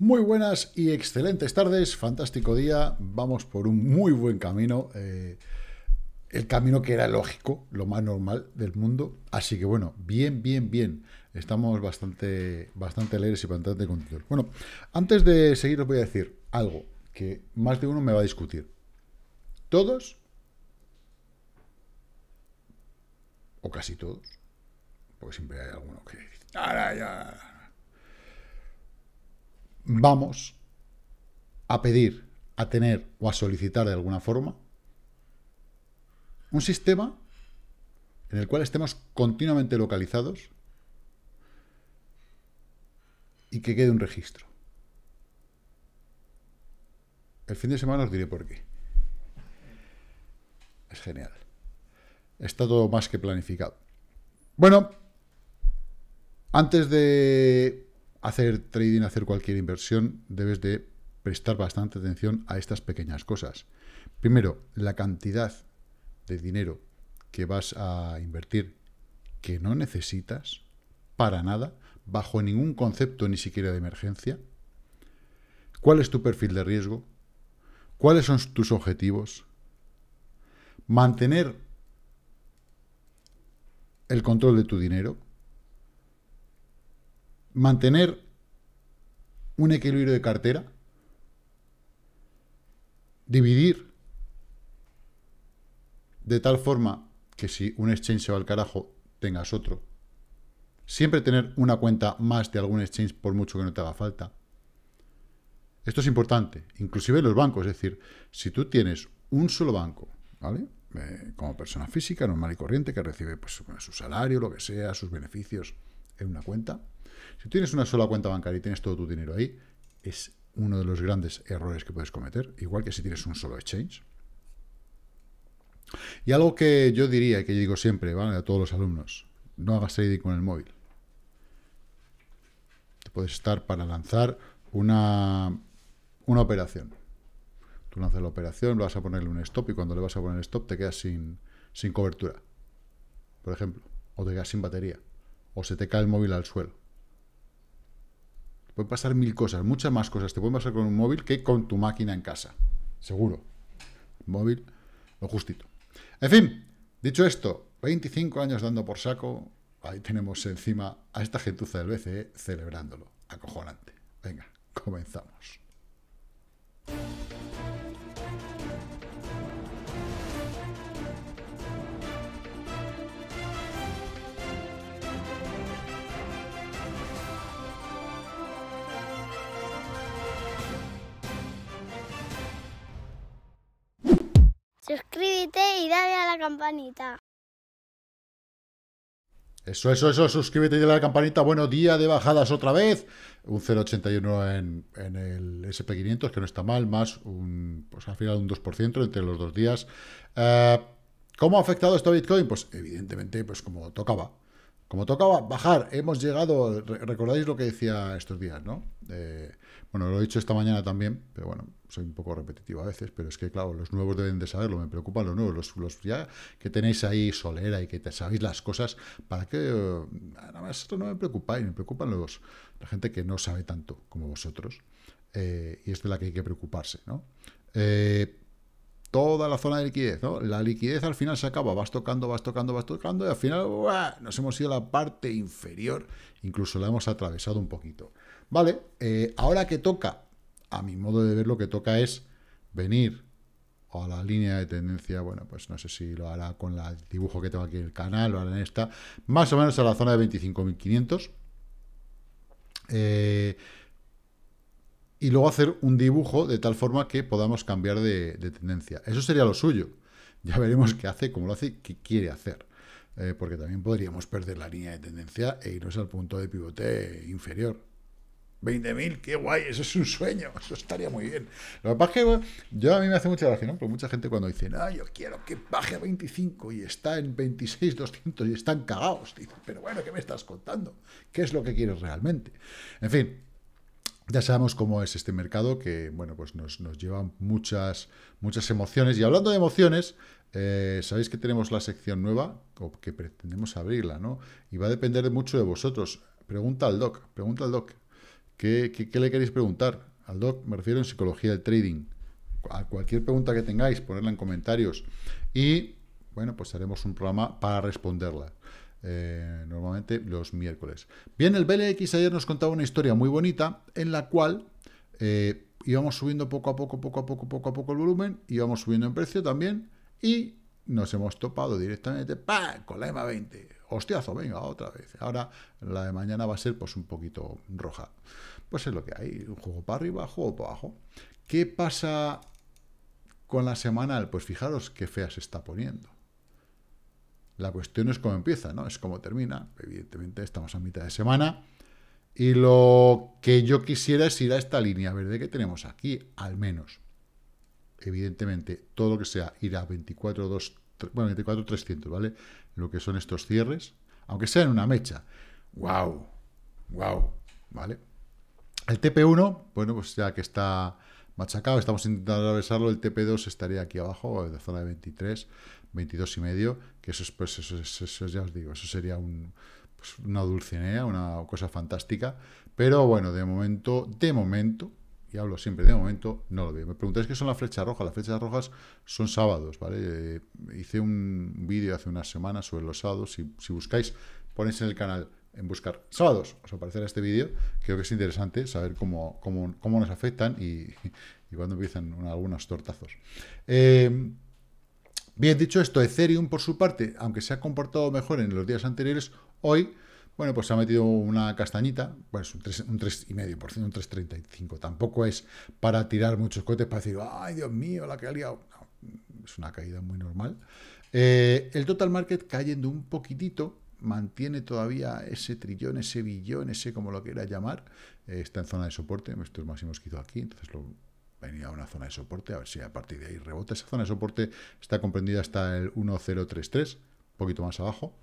Muy buenas y excelentes tardes, fantástico día, vamos por un muy buen camino, eh, el camino que era lógico, lo más normal del mundo, así que bueno, bien, bien, bien, estamos bastante, bastante alegres y bastante contentos. Bueno, antes de seguir os voy a decir algo que más de uno me va a discutir. Todos, o casi todos, porque siempre hay alguno que dice, ¡Ara, ya! vamos a pedir, a tener o a solicitar de alguna forma un sistema en el cual estemos continuamente localizados y que quede un registro. El fin de semana os diré por qué. Es genial. Está todo más que planificado. Bueno, antes de hacer trading, hacer cualquier inversión, debes de prestar bastante atención a estas pequeñas cosas. Primero, la cantidad de dinero que vas a invertir que no necesitas para nada, bajo ningún concepto ni siquiera de emergencia. ¿Cuál es tu perfil de riesgo? ¿Cuáles son tus objetivos? Mantener el control de tu dinero, mantener un equilibrio de cartera, dividir de tal forma que si un exchange se va al carajo, tengas otro. Siempre tener una cuenta más de algún exchange por mucho que no te haga falta. Esto es importante, inclusive los bancos, es decir, si tú tienes un solo banco, ¿vale? Eh, como persona física, normal y corriente, que recibe pues, su salario, lo que sea, sus beneficios en una cuenta, si tienes una sola cuenta bancaria y tienes todo tu dinero ahí, es uno de los grandes errores que puedes cometer, igual que si tienes un solo exchange. Y algo que yo diría, que yo digo siempre, ¿vale? A todos los alumnos, no hagas trading con el móvil. Te puedes estar para lanzar una, una operación. Tú lanzas la operación, vas a ponerle un stop y cuando le vas a poner stop te quedas sin, sin cobertura, por ejemplo, o te quedas sin batería, o se te cae el móvil al suelo. Pueden pasar mil cosas, muchas más cosas te pueden pasar con un móvil que con tu máquina en casa. Seguro. Móvil, lo justito. En fin, dicho esto, 25 años dando por saco, ahí tenemos encima a esta gentuza del BCE celebrándolo. Acojonante. Venga, comenzamos. Suscríbete y dale a la campanita. Eso, eso, eso, suscríbete y dale a la campanita. Bueno, día de bajadas otra vez. Un 0,81 en, en, el SP500, que no está mal, más un, pues al final un 2% entre los dos días. Eh, ¿Cómo ha afectado esto a Bitcoin? Pues evidentemente, pues como tocaba. Como tocaba bajar, hemos llegado, recordáis lo que decía estos días, ¿no? Eh, bueno, lo he dicho esta mañana también, pero bueno, soy un poco repetitivo a veces, pero es que, claro, los nuevos deben de saberlo, me preocupan los nuevos, los, ya que tenéis ahí solera y que te sabéis las cosas, ¿para que... Nada más, esto no me preocupáis, me preocupan los, la gente que no sabe tanto como vosotros, eh, y es de la que hay que preocuparse, ¿no? Eh, toda la zona de liquidez, ¿no? La liquidez al final se acaba, vas tocando, vas tocando, vas tocando, y al final nos hemos ido a la parte inferior, incluso la hemos atravesado un poquito. Vale, eh, ahora que toca, a mi modo de ver, lo que toca es venir a la línea de tendencia, bueno, pues no sé si lo hará con el dibujo que tengo aquí en el canal, lo hará en esta, más o menos a la zona de 25.500. Eh, y luego hacer un dibujo de tal forma que podamos cambiar de, tendencia. Eso sería lo suyo. Ya veremos qué hace, cómo lo hace, qué quiere hacer. Eh, porque también podríamos perder la línea de tendencia e irnos al punto de pivote inferior. 20.000, qué guay, eso es un sueño, eso estaría muy bien. Lo que pasa es que yo a mí me hace mucha gracia, ¿no? Porque mucha gente cuando dice, no, yo quiero que baje a 25 y está en 26.200 y están cagados, Dice, pero bueno, ¿qué me estás contando? ¿Qué es lo que quieres realmente? En fin, ya sabemos cómo es este mercado que, bueno, pues nos, nos lleva muchas, muchas emociones. Y hablando de emociones, eh, sabéis que tenemos la sección nueva, o que pretendemos abrirla, ¿no? Y va a depender mucho de vosotros. Pregunta al doc, pregunta al doc. ¿Qué, le queréis preguntar? Al doc me refiero en psicología del trading. A cualquier pregunta que tengáis, ponerla en comentarios. Y, bueno, pues haremos un programa para responderla. Eh, normalmente los miércoles. Bien, el BLX ayer nos contaba una historia muy bonita en la cual eh, íbamos subiendo poco a poco, poco a poco, poco a poco el volumen, íbamos subiendo en precio también y nos hemos topado directamente con la EMA 20 hostiazo, venga, otra vez. Ahora la de mañana va a ser pues un poquito roja. Pues es lo que hay, un juego para arriba, juego para abajo. ¿Qué pasa con la semanal? Pues fijaros qué fea se está poniendo. La cuestión es cómo empieza, ¿no? Es cómo termina. Evidentemente estamos a mitad de semana. Y lo que yo quisiera es ir a esta línea verde que tenemos aquí, al menos. Evidentemente, todo lo que sea ir a 24, 2, bueno, 24, ¿vale? lo que son estos cierres, aunque sea en una mecha. ¡Wow! ¡Wow! ¿Vale? El TP1, bueno, pues ya que está machacado, estamos intentando atravesarlo, el TP2 estaría aquí abajo, de zona de 23, 22 y medio, que eso es, pues, eso, eso, ya os digo, eso sería un, pues, una dulcinea, una cosa fantástica, pero bueno, de momento, de momento, y hablo siempre de momento, no lo veo. Me preguntáis qué son las flechas rojas. Las flechas rojas son sábados, ¿vale? Eh, hice un vídeo hace unas semanas sobre los sábados. Si, si, buscáis, ponéis en el canal en buscar sábados, os aparecerá este vídeo. Creo que es interesante saber cómo, cómo, nos afectan y, y cuando empiezan algunos tortazos. Eh, bien dicho esto, Ethereum por su parte, aunque se ha comportado mejor en los días anteriores, hoy bueno, pues se ha metido una castañita, pues un 3,5%, un 3,35%. Tampoco es para tirar muchos cohetes para decir, ay, Dios mío, la que ha liado. No, es una caída muy normal. Eh, el total market cayendo un poquitito, mantiene todavía ese trillón, ese billón, ese como lo quiera llamar. Eh, está en zona de soporte, estos máximos que hizo aquí, entonces lo venía a una zona de soporte, a ver si a partir de ahí rebota. Esa zona de soporte está comprendida hasta el 1033, un poquito más abajo.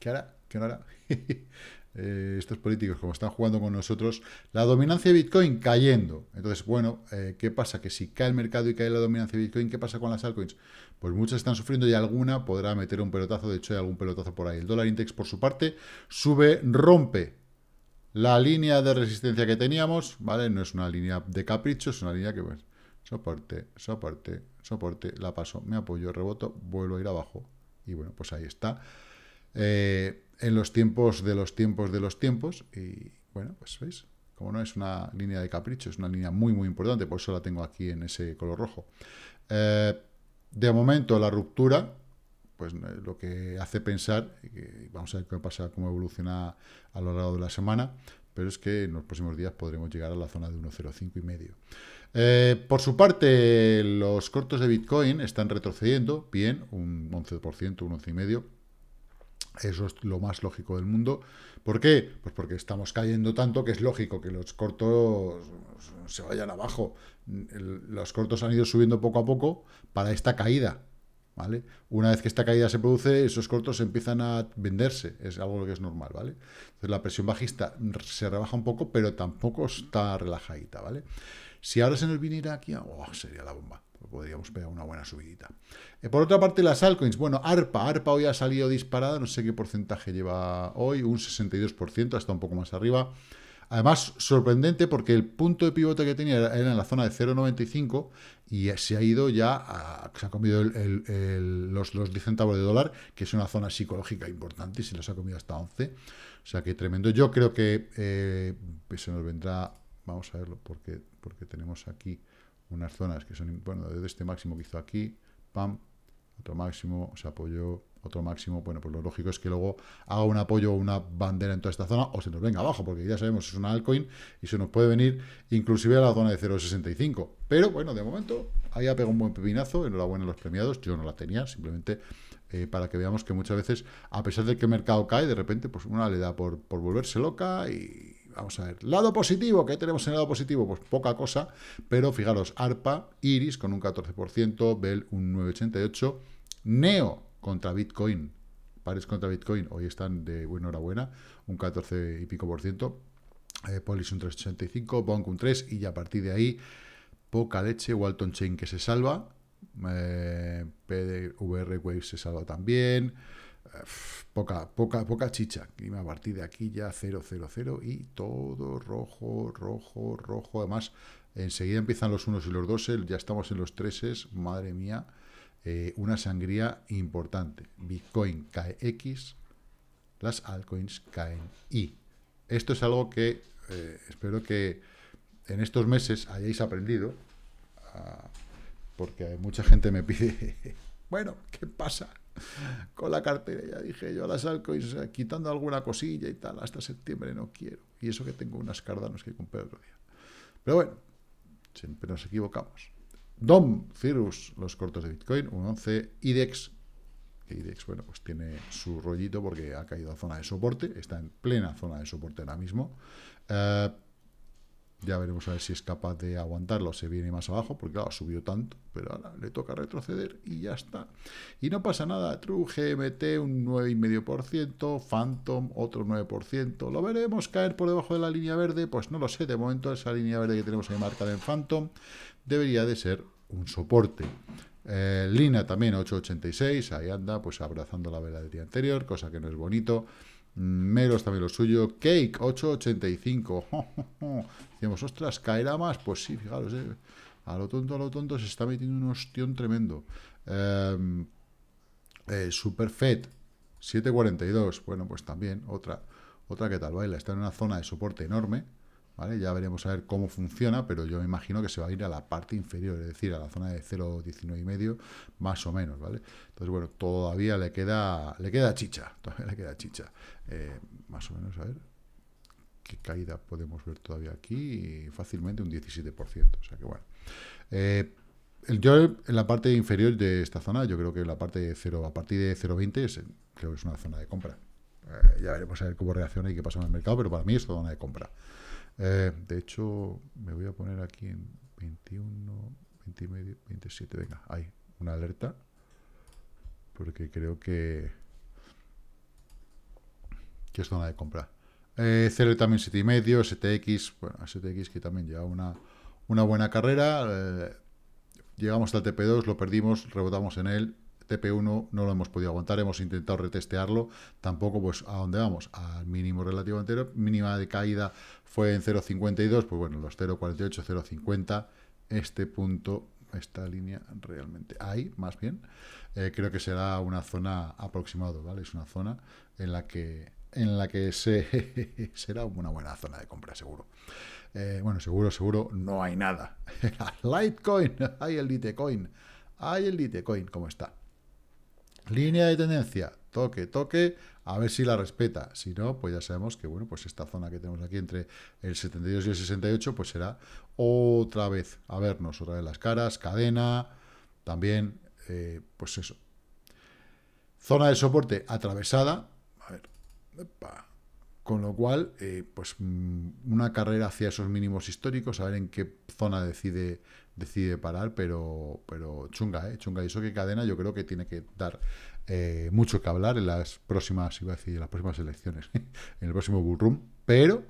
¿Qué hará? ¿Qué no hará? Eh, estos políticos, como están jugando con nosotros, la dominancia de Bitcoin cayendo. Entonces, bueno, eh, ¿qué pasa? Que si cae el mercado y cae la dominancia de Bitcoin, ¿qué pasa con las altcoins? Pues muchas están sufriendo y alguna podrá meter un pelotazo. De hecho, hay algún pelotazo por ahí. El dólar index, por su parte, sube, rompe la línea de resistencia que teníamos, ¿vale? No es una línea de capricho, es una línea que, pues, soporte, soporte, soporte, la paso, me apoyo, reboto, vuelvo a ir abajo. Y bueno, pues ahí está. Eh, en los tiempos de los tiempos de los tiempos. Y bueno, pues veis, como no es una línea de capricho, es una línea muy, muy importante, por eso la tengo aquí en ese color rojo. Eh, de momento, la ruptura, pues eh, lo que hace pensar, que vamos a ver qué pasa, cómo evoluciona a lo largo de la semana, pero es que en los próximos días podremos llegar a la zona de 1,05 y medio. por su parte, los cortos de Bitcoin están retrocediendo, bien, un 11%, un 11,5%, eso es lo más lógico del mundo. ¿Por qué? Pues porque estamos cayendo tanto que es lógico que los cortos se vayan abajo. Los cortos han ido subiendo poco a poco para esta caída. ¿Vale? Una vez que esta caída se produce, esos cortos empiezan a venderse, es algo que es normal, ¿vale? Entonces la presión bajista se rebaja un poco, pero tampoco está relajadita, ¿vale? Si ahora se nos viniera aquí, oh, sería la bomba podríamos pegar una buena subidita. Eh, por otra parte, las altcoins. Bueno, ARPA. ARPA hoy ha salido disparada. No sé qué porcentaje lleva hoy. Un 62%, hasta un poco más arriba. Además, sorprendente porque el punto de pivote que tenía era en la zona de 0,95 y eh, se ha ido ya, a, se ha comido los, 10 centavos de dólar, que es una zona psicológica importante y se los ha comido hasta 11. O sea que tremendo. Yo creo que eh, se nos vendrá, vamos a verlo porque, porque tenemos aquí unas zonas que son, bueno, desde este máximo que hizo aquí, pam, otro máximo, se apoyó, otro máximo, bueno, pues lo lógico es que luego haga un apoyo o una bandera en toda esta zona o se nos venga abajo, porque ya sabemos, es una altcoin y se nos puede venir inclusive a la zona de 0.65. Pero bueno, de momento, ahí ha pegado un buen pepinazo, enhorabuena a los premiados, yo no la tenía, simplemente eh, para que veamos que muchas veces, a pesar de que el mercado cae, de repente, pues una le da por, por volverse loca y Vamos a ver, lado positivo, ¿qué tenemos en lado positivo? Pues poca cosa, pero fijaros, ARPA, Iris con un 14%, Bell un 9,88%, Neo contra Bitcoin, Pares contra Bitcoin, hoy están de buena buena, un 14 y pico por ciento, eh, Polis un 3,85%, Bonk un 3%, y a partir de ahí, poca leche, Walton Chain que se salva, eh, PDVR Wave se salva también, poca, poca, poca chicha. Y a partir de aquí ya 0, 0, 0 y todo rojo, rojo, rojo. Además, enseguida empiezan los unos y los dos ya estamos en los treses, madre mía, eh, una sangría importante. Bitcoin cae X, las altcoins caen Y. Esto es algo que eh, espero que en estos meses hayáis aprendido, ah, porque mucha gente me pide, bueno, ¿qué pasa? con la cartera. Ya dije, yo las y quitando alguna cosilla y tal, hasta septiembre no quiero. Y eso que tengo unas cardanos que compré otro día. Pero bueno, siempre nos equivocamos. DOM, Cirrus, los cortos de Bitcoin, un 11, IDEX, que IDEX, bueno, pues tiene su rollito porque ha caído a zona de soporte, está en plena zona de soporte ahora mismo. eh... Ya veremos a ver si es capaz de aguantarlo, se viene más abajo, porque claro, subió tanto, pero ahora le toca retroceder y ya está. Y no pasa nada, True, GMT un 9,5%, Phantom otro 9%, ¿lo veremos caer por debajo de la línea verde? Pues no lo sé, de momento esa línea verde que tenemos ahí marcada en Phantom debería de ser un soporte. Eh, Lina también 8,86, ahí anda, pues abrazando la vela del día anterior, cosa que no es bonito. Meros también lo suyo. Cake, 8.85. Decíamos, ostras, ¿caerá más? Pues sí, fijaros, eh. a lo tonto, a lo tonto, se está metiendo un ostión tremendo. Em, eh, eh, 7.42. Bueno, pues también otra, otra que tal baila. Está en una zona de soporte enorme. ¿vale? Ya veremos a ver cómo funciona, pero yo me imagino que se va a ir a la parte inferior, es decir, a la zona de 0,19 y medio, más o menos, ¿vale? Entonces, bueno, todavía le queda, le queda chicha, todavía le queda chicha. Eh, más o menos, a ver, qué caída podemos ver todavía aquí, fácilmente un 17%, o sea que bueno. Eh, yo en la parte inferior de esta zona, yo creo que la parte de 0, a partir de 0,20 creo que es una zona de compra. Eh, ya veremos a ver cómo reacciona y qué pasa en el mercado, pero para mí es zona de compra. Eh, de hecho, me voy a poner aquí en 21, 20 medio, 27, venga, hay una alerta. Porque creo que, que es zona de compra. Eh, y también medio, STX, bueno, STX que también lleva una, una buena carrera. Eh, llegamos al TP2, lo perdimos, rebotamos en él, TP1 no lo hemos podido aguantar, hemos intentado retestearlo, tampoco pues a dónde vamos, al mínimo relativo anterior, mínima de caída fue en 0.52, pues bueno, los 0.48, 0.50, este punto, esta línea realmente, hay más bien, eh, creo que será una zona aproximada, ¿vale? Es una zona en la que en la que será una buena zona de compra, seguro. Eh, bueno, seguro, seguro, no hay nada. Litecoin, hay el Litecoin, hay el Litecoin, ¿cómo está? Línea de tendencia, toque, toque, a ver si la respeta. Si no, pues ya sabemos que, bueno, pues esta zona que tenemos aquí entre el 72 y el 68, pues será otra vez a vernos, otra vez las caras, cadena, también, eh, pues eso. Zona de soporte atravesada, a ver, epa, con lo cual, eh, pues mm, una carrera hacia esos mínimos históricos, a ver en qué zona decide, decide parar, pero, pero chunga, ¿eh? chunga. Y eso que cadena yo creo que tiene que dar eh, mucho que hablar en las próximas, iba a decir, en las próximas elecciones, en el próximo bullroom, pero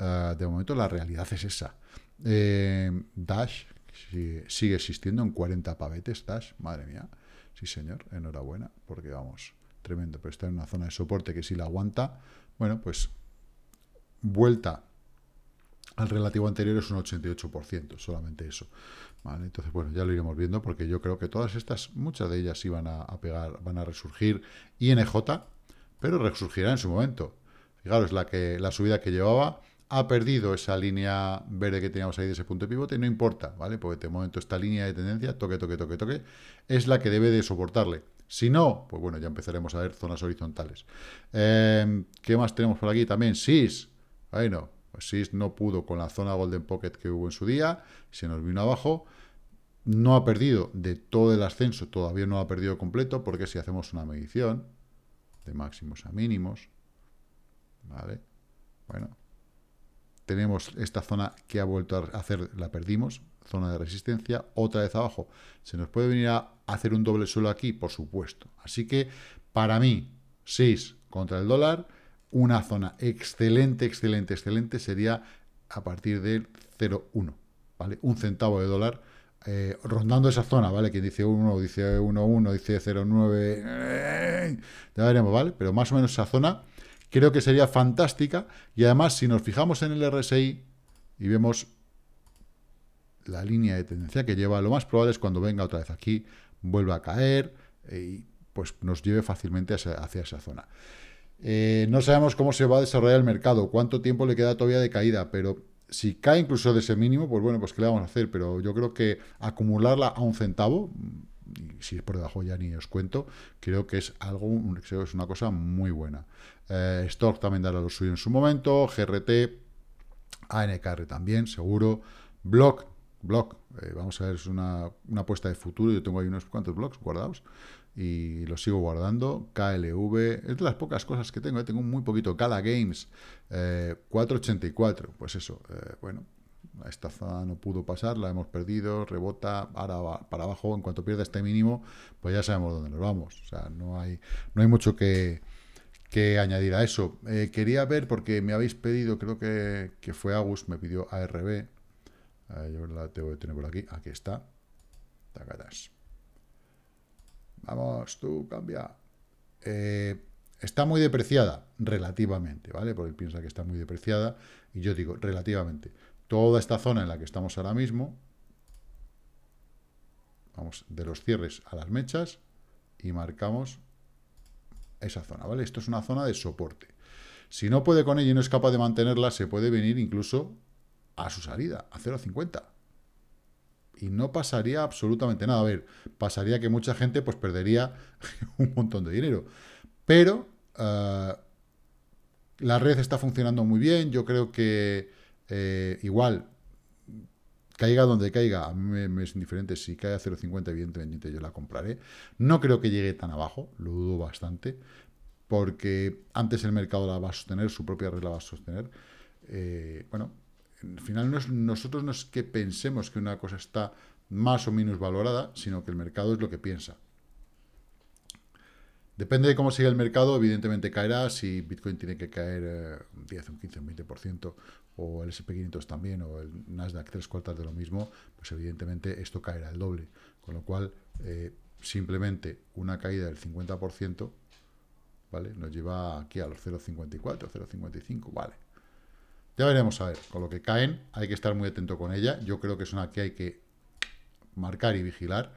eh, de momento la realidad es esa. Dash sigue, sigue existiendo en 40 pavetes, Dash, madre mía. Sí, señor, enhorabuena, porque vamos, tremendo, pero está en una zona de soporte que si la aguanta, bueno, pues vuelta al relativo anterior es un 88%, solamente eso. Vale, entonces, bueno, ya lo iremos viendo porque yo creo que todas estas, muchas de ellas sí van a, pegar, van a resurgir. INJ, pero resurgirá en su momento. Fijaros, la, que, la subida que llevaba ha perdido esa línea verde que teníamos ahí de ese punto de pivote, no importa, ¿vale? Porque de momento esta línea de tendencia, toque, toque, toque, toque, es la que debe de soportarle. Si no, pues bueno, ya empezaremos a ver zonas horizontales. Em, ¿Qué más tenemos por aquí? También SIS. Bueno, no. Pues SIS no pudo con la zona Golden Pocket que hubo en su día, se nos vino abajo. No ha perdido de todo el ascenso, todavía no ha perdido completo, porque si hacemos una medición de máximos a mínimos, ¿vale? Bueno, tenemos esta zona que ha vuelto a hacer, la perdimos, zona de resistencia, otra vez abajo. ¿Se nos puede venir a hacer un doble suelo aquí? Por supuesto. Así que, para mí, 6 contra el dólar, una zona excelente, excelente, excelente sería a partir del 0,1, ¿vale? Un centavo de dólar eh, rondando esa zona, ¿vale? Quien dice 1, dice 1,1, dice 0,9, eh, ya veremos, ¿vale? Pero más o menos esa zona creo que sería fantástica. Y además, si nos fijamos en el RSI y vemos la línea de tendencia que lleva, lo más probable es cuando venga otra vez aquí, vuelva a caer eh, y pues nos lleve fácilmente hacia, esa zona. Eh, no sabemos cómo se va a desarrollar el mercado, cuánto tiempo le queda todavía de caída, pero si cae incluso de ese mínimo, pues bueno, pues qué le vamos a hacer, pero yo creo que acumularla a un centavo si es por debajo ya ni os cuento, creo que es algo, es una cosa muy buena. Eh, Stock también dará lo suyo en su momento, GRT, ANKR también, seguro, Block, Block, eh, vamos a ver, es una, apuesta de futuro, yo tengo ahí unos cuantos blogs guardados y lo sigo guardando, KLV, es de las pocas cosas que tengo, eh, tengo muy poquito, KALA Games, 484, eh, pues eso, bueno, esta zona no pudo pasar, la hemos perdido, rebota, para abajo, en cuanto pierda este mínimo, pues ya sabemos dónde nos vamos. O sea, no hay, no hay mucho que, añadir a eso. Eh, quería ver, porque me habéis pedido, creo que, que fue Agus, me pidió ARB, yo la tengo que tener por aquí, aquí está, Vamos, tú, cambia. Eh, está muy depreciada, relativamente, ¿vale? Porque él piensa que está muy depreciada, y yo digo, relativamente toda esta zona en la que estamos ahora mismo, vamos de los cierres a las mechas y marcamos esa zona, ¿vale? Esto es una zona de soporte. Si no puede con ella y no es capaz de mantenerla, se puede venir incluso a su salida, a 0,50. Y no pasaría absolutamente nada. A ver, pasaría que mucha gente pues perdería un montón de dinero. Pero eh, la red está funcionando muy bien. Yo creo que eh, igual, caiga donde caiga, a mí me, es indiferente. Si cae a 0,50, evidentemente yo la compraré. No creo que llegue tan abajo, lo dudo bastante, porque antes el mercado la va a sostener, su propia red la va a sostener. Eh, bueno, al final no es, nosotros no es que pensemos que una cosa está más o menos valorada, sino que el mercado es lo que piensa. Depende de cómo siga el mercado, evidentemente caerá. Si Bitcoin tiene que caer eh, un 10, un 15, un 20%, o el SP500 también, o el Nasdaq tres cuartas de lo mismo, pues evidentemente esto caerá el doble. Con lo cual, eh, simplemente una caída del 50%, ¿vale? Nos lleva aquí a los 0,54, 0,55, ¿vale? Ya veremos a ver. Con lo que caen, hay que estar muy atento con ella. Yo creo que es una que hay que marcar y vigilar.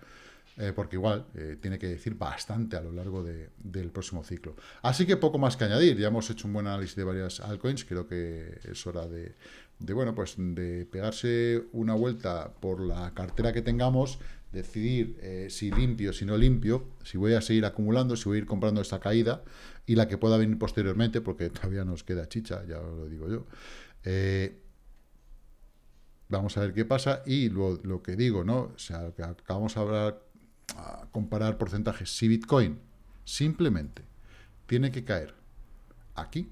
Eh, porque igual eh, tiene que decir bastante a lo largo de, del próximo ciclo. Así que poco más que añadir, ya hemos hecho un buen análisis de varias altcoins, creo que es hora de, bueno, pues de pegarse una vuelta por la cartera que tengamos, decidir eh, si limpio, si no limpio, si voy a seguir acumulando, si voy a ir comprando esta caída y la que pueda venir posteriormente, porque todavía nos queda chicha, ya lo digo yo. vamos a ver qué pasa y lo, lo que digo, ¿no? O sea, lo que acabamos de hablar comparar porcentajes. Si Bitcoin simplemente tiene que caer aquí,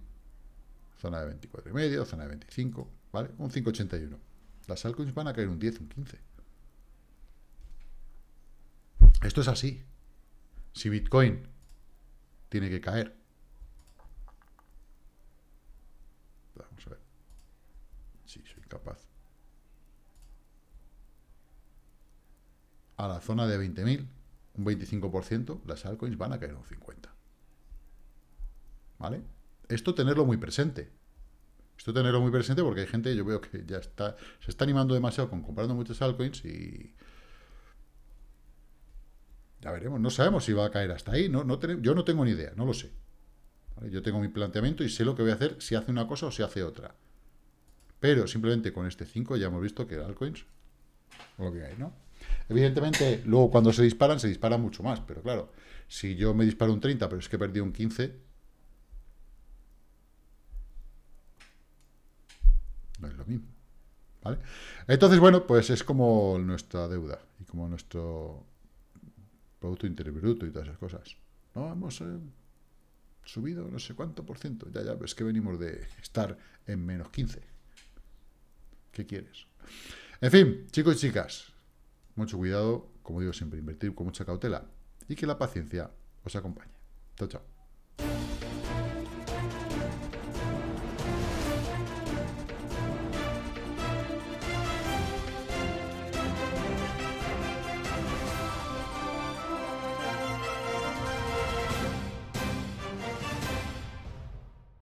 zona de 24,5, zona de 25, ¿vale? Un 5,81. Las altcoins van a caer un 10, un 15. Esto es así. Si Bitcoin tiene que caer. Vamos a ver. Si soy capaz. A la zona de 20.000 un 25%, las altcoins van a caer un 50%. ¿Vale? Esto tenerlo muy presente. Esto tenerlo muy presente porque hay gente, yo veo que ya está, se está animando demasiado con comprando muchas altcoins y... Ya veremos, no sabemos si va a caer hasta ahí, no, no yo no tengo ni idea, no lo sé. Yo tengo mi planteamiento y sé lo que voy a hacer si hace una cosa o si hace otra. Pero simplemente con este 5 ya hemos visto que altcoins, lo que hay, ¿no? Evidentemente, luego cuando se disparan, se disparan mucho más, pero claro, si yo me disparo un 30, pero es que perdí un 15, no es lo mismo. ¿Vale? Entonces, bueno, pues es como nuestra deuda y como nuestro Producto Interior y todas esas cosas. No, hemos eh, subido no sé cuánto por ciento. Ya, ya, es que venimos de estar en menos 15. ¿Qué quieres? En fin, chicos y chicas, mucho cuidado, como digo siempre, invertir con mucha cautela y que la paciencia os acompañe. Chao, chao.